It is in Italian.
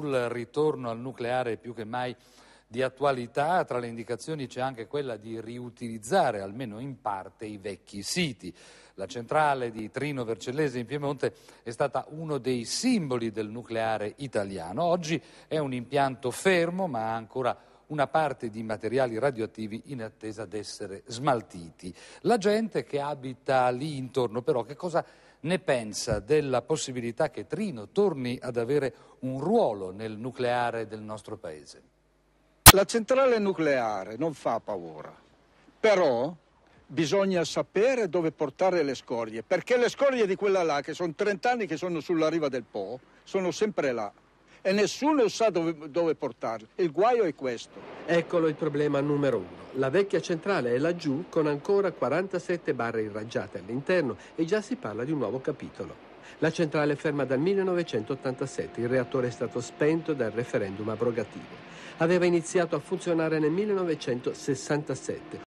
Sul ritorno al nucleare più che mai di attualità, tra le indicazioni c'è anche quella di riutilizzare almeno in parte i vecchi siti. La centrale di Trino Vercellese in Piemonte è stata uno dei simboli del nucleare italiano. Oggi è un impianto fermo ma ancora una parte di materiali radioattivi in attesa di essere smaltiti. La gente che abita lì intorno però che cosa ne pensa della possibilità che Trino torni ad avere un ruolo nel nucleare del nostro paese? La centrale nucleare non fa paura, però bisogna sapere dove portare le scorie, perché le scorie di quella là, che sono 30 anni che sono sulla riva del Po, sono sempre là e nessuno sa dove, dove portarli. Il guaio è questo. Eccolo il problema numero uno. La vecchia centrale è laggiù con ancora 47 barre irraggiate all'interno e già si parla di un nuovo capitolo. La centrale è ferma dal 1987, il reattore è stato spento dal referendum abrogativo. Aveva iniziato a funzionare nel 1967,